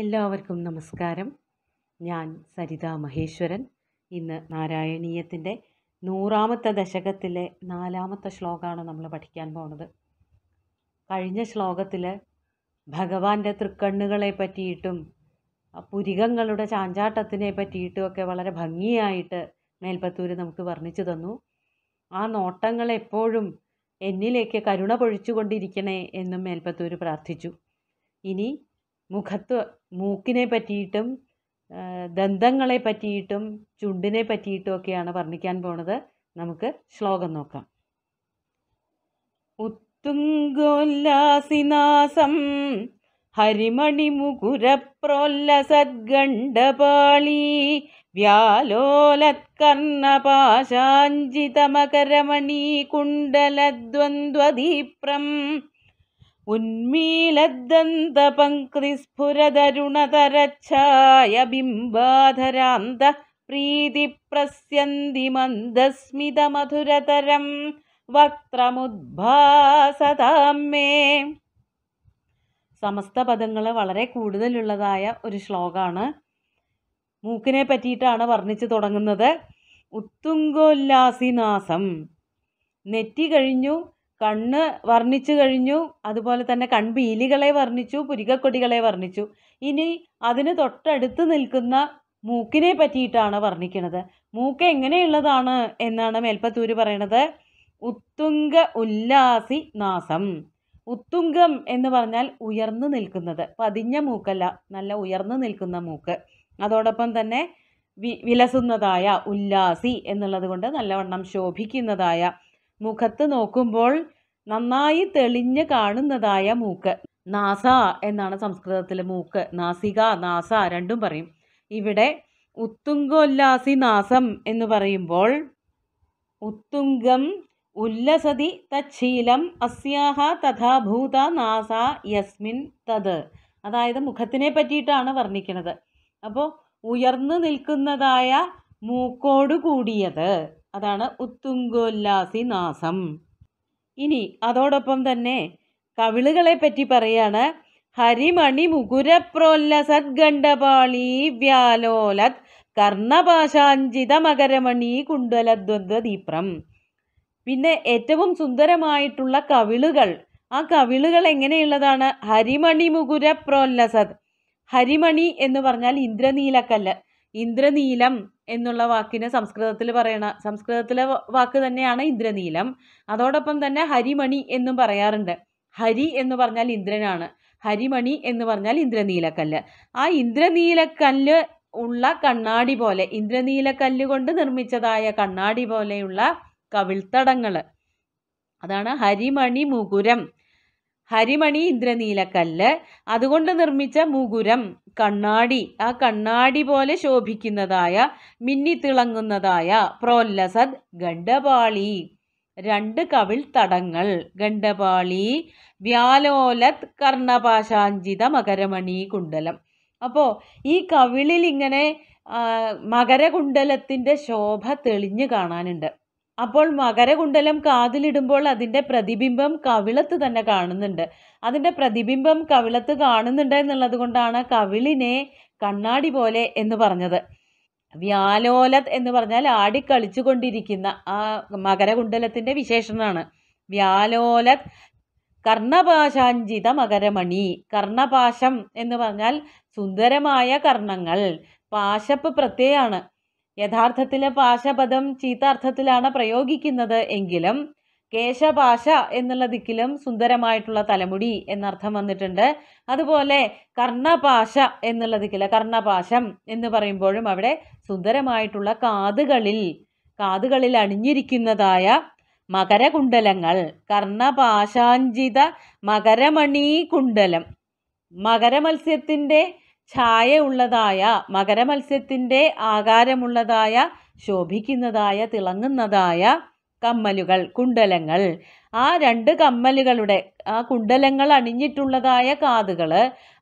എല്ലാവർക്കും നമസ്കാരം ഞാൻ സരിത മഹേശ്വരൻ ഇന്ന് നാരായണീയത്തിൻ്റെ നൂറാമത്തെ ദശകത്തിലെ നാലാമത്തെ ശ്ലോകമാണ് നമ്മൾ പഠിക്കാൻ പോണത് കഴിഞ്ഞ ശ്ലോകത്തിൽ ഭഗവാന്റെ തൃക്കണ്ണുകളെ പറ്റിയിട്ടും പുരികങ്ങളുടെ ചാഞ്ചാട്ടത്തിനെ പറ്റിയിട്ടും ഒക്കെ വളരെ ഭംഗിയായിട്ട് മേൽപ്പത്തൂർ നമുക്ക് വർണ്ണിച്ചു തന്നു ആ നോട്ടങ്ങൾ എപ്പോഴും എന്നിലേക്ക് കരുണ പൊഴിച്ചുകൊണ്ടിരിക്കണേ എന്നും മേൽപ്പത്തൂർ പ്രാർത്ഥിച്ചു ഇനി മുഖത്ത് മൂക്കിനെ പറ്റിയിട്ടും ദന്തങ്ങളെ പറ്റിയിട്ടും ചുണ്ടിനെ പറ്റിയിട്ടും ഒക്കെയാണ് വർണ്ണിക്കാൻ പോണത് നമുക്ക് ശ്ലോകം നോക്കാം സദ്ഗണ്ഡപാളി വ്യാലോലത്കർണപാശാഞ്ചിതമകരമണി കുണ്ടലദ്വന്ദ്വദീപ്രം പ്രീതി പ്രസ്യന്തി മന്ദസ്മിത മധുരതരം മേ സമസ്ത പദങ്ങൾ വളരെ കൂടുതലുള്ളതായ ഒരു ശ്ലോകമാണ് മൂക്കിനെ പറ്റിയിട്ടാണ് വർണ്ണിച്ചു തുടങ്ങുന്നത് ഉത്തുങ്കോല്ലാസിനാസം നെറ്റി കഴിഞ്ഞു കണ്ണ് വർണ്ണിച്ചു കഴിഞ്ഞു അതുപോലെ തന്നെ കൺപീലികളെ വർണ്ണിച്ചു പുരികക്കൊടികളെ വർണ്ണിച്ചു ഇനി അതിന് തൊട്ടടുത്ത് നിൽക്കുന്ന മൂക്കിനെ പറ്റിയിട്ടാണ് വർണ്ണിക്കുന്നത് മൂക്ക് എങ്ങനെയുള്ളതാണ് എന്നാണ് മേൽപ്പത്തൂര് പറയണത് ഉത്തുങ്ക ഉല്ലാസി നാസം ഉത്തുങ്കം എന്ന് പറഞ്ഞാൽ ഉയർന്നു നിൽക്കുന്നത് പതിഞ്ഞ മൂക്കല്ല നല്ല ഉയർന്നു നിൽക്കുന്ന മൂക്ക് അതോടൊപ്പം തന്നെ വി വിലസുന്നതായ ഉല്ലാസി എന്നുള്ളത് കൊണ്ട് നല്ലവണ്ണം ശോഭിക്കുന്നതായ മുഖത്ത് നോക്കുമ്പോൾ നന്നായി തെളിഞ്ഞു കാണുന്നതായ മൂക്ക് നാസ എന്നാണ് സംസ്കൃതത്തിലെ മൂക്ക് നാസിക നാസ രണ്ടും പറയും ഇവിടെ ഉത്തുങ്കോല്ലാസി നാസം എന്ന് പറയുമ്പോൾ ഉത്തുംഗം ഉല്ലസതി തച്ഛീലം അസ്യാഹ തഥാഭൂത നാസ യസ്മിൻ തത് അതായത് മുഖത്തിനെ പറ്റിയിട്ടാണ് വർണ്ണിക്കുന്നത് അപ്പോൾ ഉയർന്നു നിൽക്കുന്നതായ മൂക്കോടു കൂടിയത് അതാണ് നാസം ഇനി അതോടൊപ്പം തന്നെ കവിളുകളെ പറ്റി പറയാണ് ഹരിമണി മുകുരപ്രോല്ല സദ്ഗണ്ഡപാളി വ്യാലോലത് കർണപാശാഞ്ചിത മകരമണി കുണ്ടലദ്വന്ദ്വ ദീപ്രം പിന്നെ ഏറ്റവും സുന്ദരമായിട്ടുള്ള കവിളുകൾ ആ കവിളുകൾ എങ്ങനെയുള്ളതാണ് ഹരിമണി മുകുര പ്രോല്ലസത് ഹരിമണി എന്ന് പറഞ്ഞാൽ ഇന്ദ്രനീലക്കല്ല് ഇന്ദ്രനീലം എന്നുള്ള വാക്കിനെ സംസ്കൃതത്തിൽ പറയണ സംസ്കൃതത്തിലെ വാക്ക് തന്നെയാണ് ഇന്ദ്രനീലം അതോടൊപ്പം തന്നെ ഹരിമണി എന്നും പറയാറുണ്ട് ഹരി എന്ന് പറഞ്ഞാൽ ഇന്ദ്രനാണ് ഹരിമണി എന്ന് പറഞ്ഞാൽ ഇന്ദ്രനീലക്കല്ല് ആ ഇന്ദ്രനീലക്കല്ല് ഉള്ള കണ്ണാടി പോലെ ഇന്ദ്രനീലക്കല്ല് കൊണ്ട് നിർമ്മിച്ചതായ കണ്ണാടി പോലെയുള്ള കവിൾത്തടങ്ങൾ അതാണ് ഹരിമണി മുകുരം ഹരിമണി ഇന്ദ്രനീലക്കല്ല് അതുകൊണ്ട് നിർമ്മിച്ച മുകുരം കണ്ണാടി ആ കണ്ണാടി പോലെ ശോഭിക്കുന്നതായ മിന്നിത്തിളങ്ങുന്നതായ പ്രോല്ലസദ് ഗണ്ഡപാളി രണ്ട് കവിൾ തടങ്ങൾ ഗണ്ഡപാളി വ്യാലോലത് കർണപാശാഞ്ചിത മകരമണി കുണ്ടലം അപ്പോൾ ഈ കവിളിൽ ഇങ്ങനെ മകരകുണ്ടലത്തിൻ്റെ ശോഭ തെളിഞ്ഞു കാണാനുണ്ട് അപ്പോൾ മകരകുണ്ടലം കാതിലിടുമ്പോൾ അതിൻ്റെ പ്രതിബിംബം കവിളത്ത് തന്നെ കാണുന്നുണ്ട് അതിൻ്റെ പ്രതിബിംബം കവിളത്ത് കാണുന്നുണ്ട് എന്നുള്ളത് കൊണ്ടാണ് കവിളിനെ കണ്ണാടി പോലെ എന്ന് പറഞ്ഞത് വ്യാലോല എന്ന് പറഞ്ഞാൽ ആടിക്കളിച്ചു കൊണ്ടിരിക്കുന്ന ആ മകരകുണ്ടലത്തിൻ്റെ വിശേഷണമാണ് വ്യാലോല കർണപാശാഞ്ചിത മകരമണി കർണപാശം എന്ന് പറഞ്ഞാൽ സുന്ദരമായ കർണങ്ങൾ പാശപ്പ് പ്രത്യയമാണ് യഥാർത്ഥത്തിൽ പാശപദം ചീത്താർത്ഥത്തിലാണ് പ്രയോഗിക്കുന്നത് എങ്കിലും കേശപാശ എന്നുള്ള ദിക്കിലും സുന്ദരമായിട്ടുള്ള തലമുടി എന്നർത്ഥം വന്നിട്ടുണ്ട് അതുപോലെ കർണപാശ എന്നുള്ള ദിക്കിൽ കർണപാശം എന്ന് പറയുമ്പോഴും അവിടെ സുന്ദരമായിട്ടുള്ള കാതുകളിൽ കാതുകളിൽ അണിഞ്ഞിരിക്കുന്നതായ മകരകുണ്ടലങ്ങൾ കർണപാശാഞ്ചിത മകരമണീ കുണ്ടലം മകരമത്സ്യത്തിൻ്റെ ഛായയുള്ളതായ മകരമത്സ്യത്തിൻ്റെ ആകാരമുള്ളതായ ശോഭിക്കുന്നതായ തിളങ്ങുന്നതായ കമ്മലുകൾ കുണ്ടലങ്ങൾ ആ രണ്ട് കമ്മലുകളുടെ ആ കുണ്ടലങ്ങൾ അണിഞ്ഞിട്ടുള്ളതായ കാതുകൾ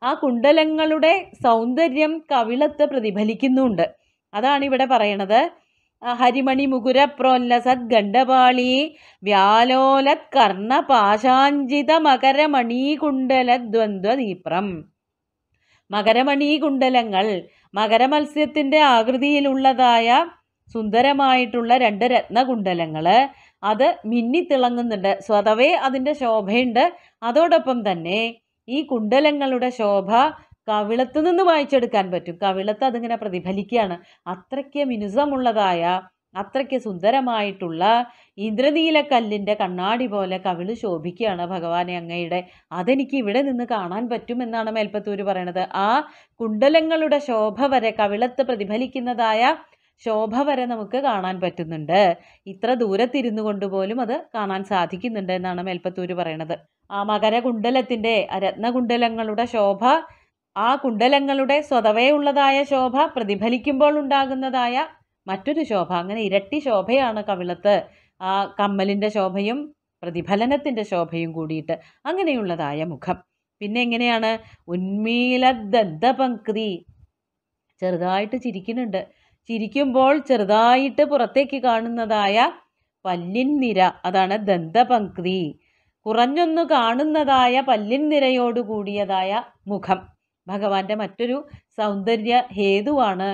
ആ കുണ്ടലങ്ങളുടെ സൗന്ദര്യം കവിളത്ത് പ്രതിഫലിക്കുന്നുണ്ട് അതാണ് ഇവിടെ പറയണത് ഹരിമണി മുകുരപ്രോല്ലസത് ഗണ്ഡപാളി വ്യാലോലത് കർണ പാശാഞ്ചിത നീപ്രം മകരമണി കുണ്ടലങ്ങൾ മകരമത്സ്യത്തിൻ്റെ ആകൃതിയിലുള്ളതായ സുന്ദരമായിട്ടുള്ള രണ്ട് രത്നകുണ്ടലങ്ങൾ അത് മിന്നിത്തിളങ്ങുന്നുണ്ട് സ്വതവേ അതിൻ്റെ ശോഭയുണ്ട് അതോടൊപ്പം തന്നെ ഈ കുണ്ടലങ്ങളുടെ ശോഭ കവിളത്ത് നിന്ന് വായിച്ചെടുക്കാൻ പറ്റും കവിളത്ത് അതിങ്ങനെ പ്രതിഫലിക്കുകയാണ് അത്രയ്ക്ക് മിനുസമുള്ളതായ അത്രയ്ക്ക് സുന്ദരമായിട്ടുള്ള ഇന്ദ്രനീലക്കല്ലിൻ്റെ കണ്ണാടി പോലെ കവിള് ശോഭിക്കുകയാണ് ഭഗവാനെ അങ്ങയുടെ അതെനിക്ക് ഇവിടെ നിന്ന് കാണാൻ പറ്റുമെന്നാണ് മേൽപ്പത്തൂർ പറയണത് ആ കുണ്ടലങ്ങളുടെ ശോഭ വരെ കവിളത്ത് പ്രതിഫലിക്കുന്നതായ ശോഭ വരെ നമുക്ക് കാണാൻ പറ്റുന്നുണ്ട് ഇത്ര ദൂരത്തിരുന്നു കൊണ്ട് പോലും അത് കാണാൻ സാധിക്കുന്നുണ്ട് എന്നാണ് മേൽപ്പത്തൂർ പറയണത് ആ മകരകുണ്ടലത്തിൻ്റെ രത്നകുണ്ടലങ്ങളുടെ ശോഭ ആ കുണ്ടലങ്ങളുടെ സ്വതവേ ഉള്ളതായ ശോഭ പ്രതിഫലിക്കുമ്പോൾ ഉണ്ടാകുന്നതായ മറ്റൊരു ശോഭ അങ്ങനെ ഇരട്ടി ശോഭയാണ് കവിളത്ത് ആ കമ്മലിൻ്റെ ശോഭയും പ്രതിഫലനത്തിൻ്റെ ശോഭയും കൂടിയിട്ട് അങ്ങനെയുള്ളതായ മുഖം പിന്നെ എങ്ങനെയാണ് ഉന്മീല ദന്തപങ്ക്തി ചെറുതായിട്ട് ചിരിക്കുന്നുണ്ട് ചിരിക്കുമ്പോൾ ചെറുതായിട്ട് പുറത്തേക്ക് കാണുന്നതായ പല്ലിൻ നിര അതാണ് ദന്തപങ്ക്തി കുറഞ്ഞൊന്നു കാണുന്നതായ പല്ലിൻ നിരയോട് കൂടിയതായ മുഖം ഭഗവാന്റെ മറ്റൊരു സൗന്ദര്യ ഹേതുവാണ്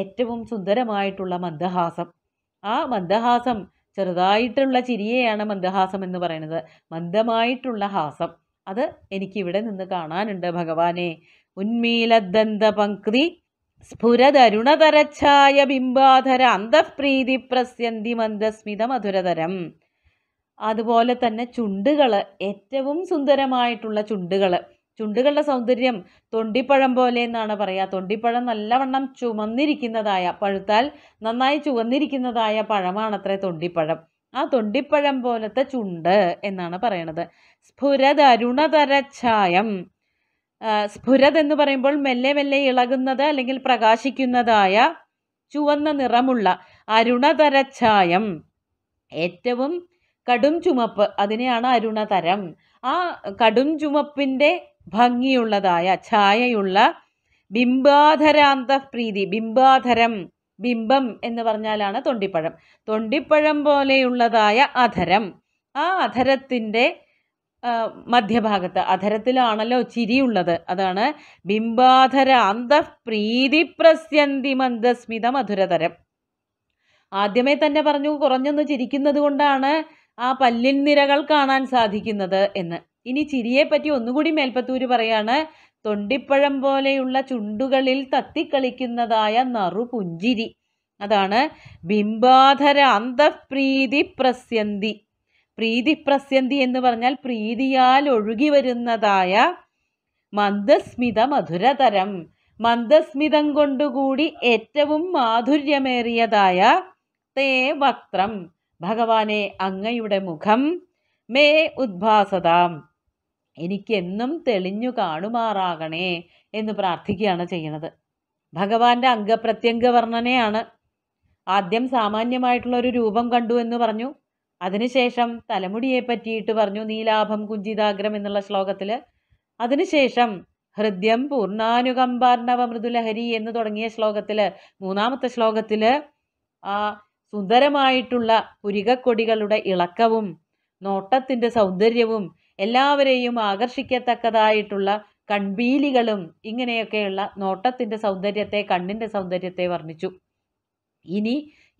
ഏറ്റവും സുന്ദരമായിട്ടുള്ള മന്ദഹാസം ആ മന്ദഹാസം ചെറുതായിട്ടുള്ള ചിരിയെയാണ് മന്ദഹാസം എന്ന് പറയുന്നത് മന്ദമായിട്ടുള്ള ഹാസം അത് എനിക്കിവിടെ നിന്ന് കാണാനുണ്ട് ഭഗവാനെ ഉന്മീലദന്ത പങ്ക്തി സ്ഫുരതരുണതരച്ഛായ ബിംബാധര അന്തഃപ്രീതി പ്രസ്യന്തി മന്ദസ്മിത മധുരതരം അതുപോലെ തന്നെ ചുണ്ടുകൾ ഏറ്റവും സുന്ദരമായിട്ടുള്ള ചുണ്ടുകൾ ചുണ്ടുകളുടെ സൗന്ദര്യം തൊണ്ടിപ്പഴം പോലെ എന്നാണ് പറയുക തൊണ്ടിപ്പഴം നല്ലവണ്ണം ചുമന്നിരിക്കുന്നതായ പഴുത്താൽ നന്നായി ചുവന്നിരിക്കുന്നതായ പഴമാണത്രേ തൊണ്ടിപ്പഴം ആ തൊണ്ടിപ്പഴം പോലത്തെ ചുണ്ട് എന്നാണ് പറയണത് സ്ഫുരതരുണതര ഛായം സ്ഫുരത് എന്ന് പറയുമ്പോൾ മെല്ലെ മെല്ലെ ഇളകുന്നത് അല്ലെങ്കിൽ പ്രകാശിക്കുന്നതായ ചുവന്ന നിറമുള്ള അരുണതര ഛായം ഏറ്റവും കടും ചുമപ്പ് അതിനെയാണ് അരുണതരം ആ കടും ചുമപ്പിൻ്റെ ഭംഗിയുള്ളതായ ഛായയുള്ള ബിംബാധരാന്ത പ്രീതി ബിംബാധരം ബിംബം എന്ന് പറഞ്ഞാലാണ് തൊണ്ടിപ്പഴം തൊണ്ടിപ്പഴം പോലെയുള്ളതായ അധരം ആ അധരത്തിൻ്റെ മധ്യഭാഗത്ത് അധരത്തിലാണല്ലോ ചിരിയുള്ളത് അതാണ് ബിംബാധര അന്തഃപ്രീതി പ്രസ്യന്തി മന്ദസ്മിത മധുരതരം ആദ്യമേ തന്നെ പറഞ്ഞു കുറഞ്ഞൊന്ന് ചിരിക്കുന്നത് കൊണ്ടാണ് ആ പല്ലിൻ നിരകൾ കാണാൻ സാധിക്കുന്നത് എന്ന് ഇനി പറ്റി ഒന്നുകൂടി മേൽപ്പത്തൂര് പറയാണ് തൊണ്ടിപ്പഴം പോലെയുള്ള ചുണ്ടുകളിൽ തത്തിക്കളിക്കുന്നതായ നറു പുഞ്ചിരി അതാണ് ബിംബാധര അന്തഃപ്രീതി പ്രസ്യന്തി പ്രീതി പ്രസ്യന്തി എന്ന് പറഞ്ഞാൽ പ്രീതിയാൽ ഒഴുകി വരുന്നതായ മന്ദസ്മിത മധുരതരം മന്ദസ്മിതം കൊണ്ടുകൂടി ഏറ്റവും മാധുര്യമേറിയതായ തേ വക്ത്രം ഭഗവാനെ അങ്ങയുടെ മുഖം മേ ഉദ്ഭാസതാം എനിക്കെന്നും തെളിഞ്ഞു കാണുമാറാകണേ എന്ന് പ്രാർത്ഥിക്കുകയാണ് ചെയ്യുന്നത് ഭഗവാന്റെ അംഗപ്രത്യംഗ വർണ്ണനയാണ് ആദ്യം സാമാന്യമായിട്ടുള്ള ഒരു രൂപം കണ്ടു എന്ന് പറഞ്ഞു അതിനുശേഷം തലമുടിയെ പറ്റിയിട്ട് പറഞ്ഞു നീലാഭം കുഞ്ചിതാഗ്രം എന്നുള്ള ശ്ലോകത്തിൽ അതിനുശേഷം ഹൃദ്യം പൂർണ്ണാനുകമ്പാർണവ മൃദുലഹരി എന്ന് തുടങ്ങിയ ശ്ലോകത്തിൽ മൂന്നാമത്തെ ശ്ലോകത്തിൽ ആ സുന്ദരമായിട്ടുള്ള പുരികക്കൊടികളുടെ ഇളക്കവും നോട്ടത്തിൻ്റെ സൗന്ദര്യവും എല്ലാവരെയും ആകർഷിക്കത്തക്കതായിട്ടുള്ള കൺബീലികളും ഇങ്ങനെയൊക്കെയുള്ള നോട്ടത്തിൻ്റെ സൗന്ദര്യത്തെ കണ്ണിൻ്റെ സൗന്ദര്യത്തെ വർണ്ണിച്ചു ഇനി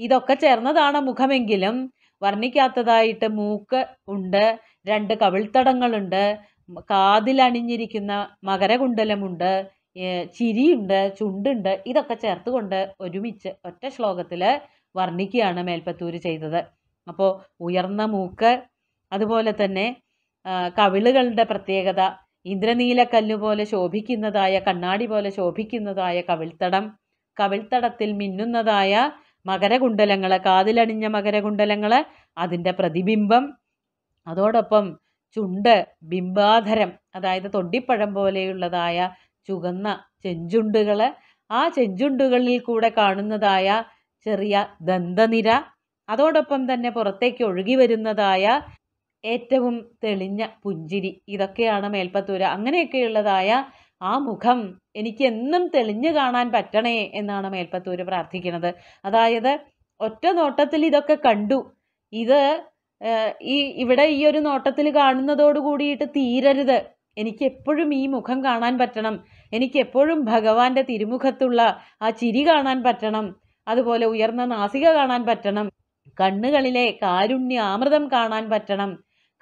ഇതൊക്കെ ചേർന്നതാണ് മുഖമെങ്കിലും വർണ്ണിക്കാത്തതായിട്ട് മൂക്ക് ഉണ്ട് രണ്ട് കവിൾത്തടങ്ങളുണ്ട് കാതിലണിഞ്ഞിരിക്കുന്ന മകരകുണ്ടലമുണ്ട് ചിരിയുണ്ട് ചുണ്ടുണ്ട് ഇതൊക്കെ ചേർത്തുകൊണ്ട് ഒരുമിച്ച് ഒറ്റ ശ്ലോകത്തിൽ വർണ്ണിക്കുകയാണ് മേൽപ്പത്തൂര് ചെയ്തത് അപ്പോൾ ഉയർന്ന മൂക്ക് അതുപോലെ തന്നെ കവിളുകളുടെ പ്രത്യേകത പോലെ ശോഭിക്കുന്നതായ കണ്ണാടി പോലെ ശോഭിക്കുന്നതായ കവിൾത്തടം കവിൾത്തടത്തിൽ മിന്നുന്നതായ മകരകുണ്ഡലങ്ങൾ കാതിലണിഞ്ഞ മകരകുണ്ഡലങ്ങൾ അതിൻ്റെ പ്രതിബിംബം അതോടൊപ്പം ചുണ്ട് ബിംബാധരം അതായത് തൊണ്ടിപ്പഴം പോലെയുള്ളതായ ചുവന്ന ചെഞ്ചുണ്ടുകൾ ആ ചെഞ്ചുണ്ടുകളിൽ കൂടെ കാണുന്നതായ ചെറിയ ദന്തനിര അതോടൊപ്പം തന്നെ പുറത്തേക്ക് ഒഴുകി വരുന്നതായ ഏറ്റവും തെളിഞ്ഞ പുഞ്ചിരി ഇതൊക്കെയാണ് മേൽപ്പത്തൂര് അങ്ങനെയൊക്കെയുള്ളതായ ആ മുഖം എനിക്ക് എന്നും തെളിഞ്ഞു കാണാൻ പറ്റണേ എന്നാണ് മേൽപ്പത്തൂര് പ്രാർത്ഥിക്കുന്നത് അതായത് ഒറ്റ നോട്ടത്തിൽ ഇതൊക്കെ കണ്ടു ഇത് ഈ ഇവിടെ ഈ ഒരു നോട്ടത്തിൽ കാണുന്നതോട് കൂടിയിട്ട് തീരരുത് എനിക്ക് എപ്പോഴും ഈ മുഖം കാണാൻ പറ്റണം എനിക്ക് എപ്പോഴും ഭഗവാന്റെ തിരുമുഖത്തുള്ള ആ ചിരി കാണാൻ പറ്റണം അതുപോലെ ഉയർന്ന നാസിക കാണാൻ പറ്റണം കണ്ണുകളിലെ കാരുണ്യ ആമൃതം കാണാൻ പറ്റണം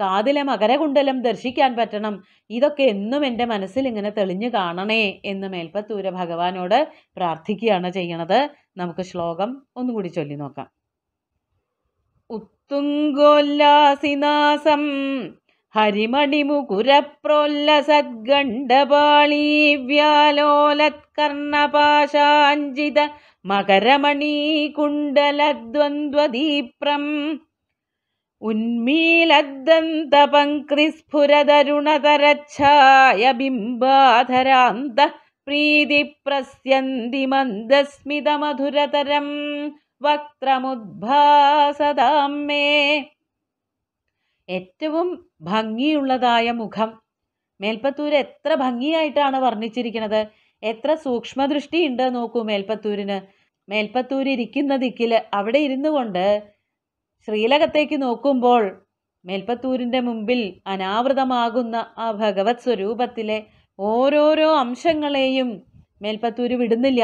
കാതിലെ മകരകുണ്ടലം ദർശിക്കാൻ പറ്റണം ഇതൊക്കെ എന്നും എൻ്റെ മനസ്സിൽ ഇങ്ങനെ തെളിഞ്ഞു കാണണേ എന്ന് മേൽപ്പത്തൂര ഭഗവാനോട് പ്രാർത്ഥിക്കുകയാണ് ചെയ്യണത് നമുക്ക് ശ്ലോകം ഒന്നുകൂടി ചൊല്ലി നോക്കാം ഉത്തുങ്കോല്ലാസിനാസം ഹരിമണിമുകുരപ്രോല്ലസദ്ഗണ്ഡപാളീവ്യാലോലത്കർണപാശാഞ്ചിത മകരമണീകുണ്ടലദ്വന്ദ്വദീപ്രം उन्मीलद्दन्तपङ्क्तिस्फुरदरुणतरच्छायबिम्बाधरान्तः പ്രീതി പ്രസ്യന്തി മന്ദസ്മിതമധുരതരം മേ ഏറ്റവും ഭംഗിയുള്ളതായ മുഖം മേൽപ്പത്തൂര് എത്ര ഭംഗിയായിട്ടാണ് വർണ്ണിച്ചിരിക്കുന്നത് എത്ര സൂക്ഷ്മദൃഷ്ടിയുണ്ട് നോക്കൂ മേൽപ്പത്തൂരിന് മേൽപ്പത്തൂരിരിക്കുന്ന ദിക്കിൽ അവിടെ ഇരുന്നു കൊണ്ട് ശ്രീലകത്തേക്ക് നോക്കുമ്പോൾ മേൽപ്പത്തൂരിൻ്റെ മുമ്പിൽ അനാവൃതമാകുന്ന ആ ഭഗവത് സ്വരൂപത്തിലെ ഓരോരോ അംശങ്ങളെയും മേൽപ്പത്തൂര് വിടുന്നില്ല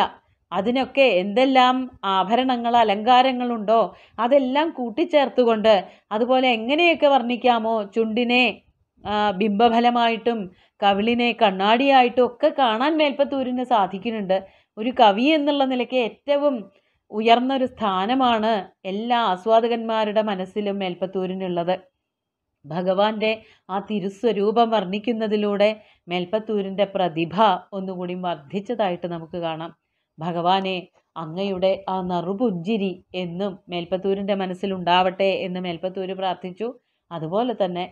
അതിനൊക്കെ എന്തെല്ലാം ആഭരണങ്ങൾ അലങ്കാരങ്ങളുണ്ടോ അതെല്ലാം കൂട്ടിച്ചേർത്തുകൊണ്ട് അതുപോലെ എങ്ങനെയൊക്കെ വർണ്ണിക്കാമോ ചുണ്ടിനെ ബിംബഫലമായിട്ടും കവിളിനെ കണ്ണാടിയായിട്ടും ഒക്കെ കാണാൻ മേൽപ്പത്തൂരിന് സാധിക്കുന്നുണ്ട് ഒരു കവി എന്നുള്ള നിലയ്ക്ക് ഏറ്റവും ഉയർന്നൊരു സ്ഥാനമാണ് എല്ലാ ആസ്വാദകന്മാരുടെ മനസ്സിലും മേൽപ്പത്തൂരിനുള്ളത് ഭഗവാന്റെ ആ തിരുസ്വരൂപം വർണ്ണിക്കുന്നതിലൂടെ മേൽപ്പത്തൂരിൻ്റെ പ്രതിഭ ഒന്നുകൂടി വർദ്ധിച്ചതായിട്ട് നമുക്ക് കാണാം ഭഗവാനെ അങ്ങയുടെ ആ നറുപുഞ്ചിരി എന്നും മേൽപ്പത്തൂരിൻ്റെ മനസ്സിലുണ്ടാവട്ടെ എന്ന് മേൽപ്പത്തൂര് പ്രാർത്ഥിച്ചു അതുപോലെ തന്നെ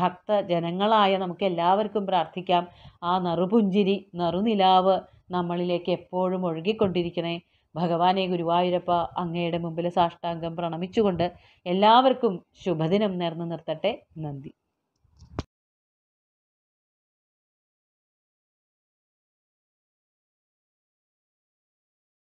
ഭക്ത ജനങ്ങളായ നമുക്ക് എല്ലാവർക്കും പ്രാർത്ഥിക്കാം ആ നറുപുഞ്ചിരി നറുനിലാവ് നമ്മളിലേക്ക് എപ്പോഴും ഒഴുകിക്കൊണ്ടിരിക്കണേ ഭഗവാനെ ഗുരുവായൂരപ്പ അങ്ങയുടെ മുമ്പിൽ സാഷ്ടാംഗം പ്രണമിച്ചുകൊണ്ട് എല്ലാവർക്കും ശുഭദിനം നേർന്നു നിർത്തട്ടെ നന്ദി